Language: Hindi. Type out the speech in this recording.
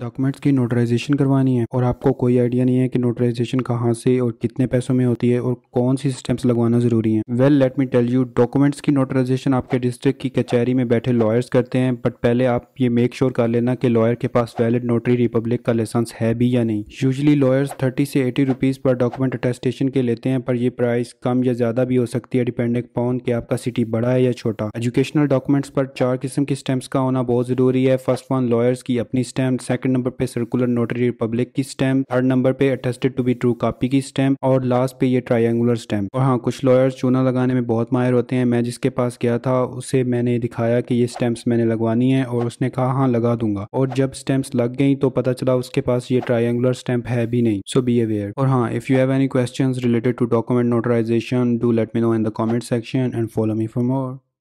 डॉक्यूमेंट्स की नोटराइजेशन करवानी है और आपको कोई आइडिया नहीं है कि नोटराइजेशन कहाँ से और कितने पैसों में होती है और कौन सी स्टैंप्स लगवाना ज़रूरी है well let me tell you documents की नोटराइजेशन आपके डिस्ट्रिक्ट की कचहरी में बैठे लॉयर्स करते हैं बट पहले आप ये मेक श्योर कर लेना कि लॉयर के पास वैलिड नोटरी रिपब्लिक का लाइसेंस है भी या नहीं यूजली लॉयर्स थर्टी से एटी रुपीज़ पर डॉक्यूमेंट अटेस्टेशन के लेते हैं पर यह प्राइस कम या ज़्यादा भी हो सकती है डिपेंडिंग पॉन कि आपका सिटी बड़ा है या छोटा एजुकेशनल डॉक्यूमेंट्स पर चार किस्म की स्टैम्प का होना बहुत ज़रूरी है फर्स्ट वन लॉयर्स की अपनी स्टैम्प सेकंड सेकंड नंबर पे सर्कुलर नोटरी रिपब्लिक की स्टैम्प थर्ड नंबर पे attested to be true copy की स्टैम्प और लास्ट पे ये ट्राइंगुलर स्टैम्प और हाँ कुछ लॉयर्स चूना लगाने में बहुत माहिर होते हैं मैं जिसके पास गया था उसे मैंने दिखाया कि ये स्टैम्प मैंने लगवानी है और उसने कहा हाँ लगा दूंगा और जब स्टैम्प लग गई तो पता चला उसके पास ये ट्राइंगुलर स्टैम्प है भी नहीं सो बी अवेयर और हाँ if you have any question related to document notarization do let me know in the comment section and follow me for more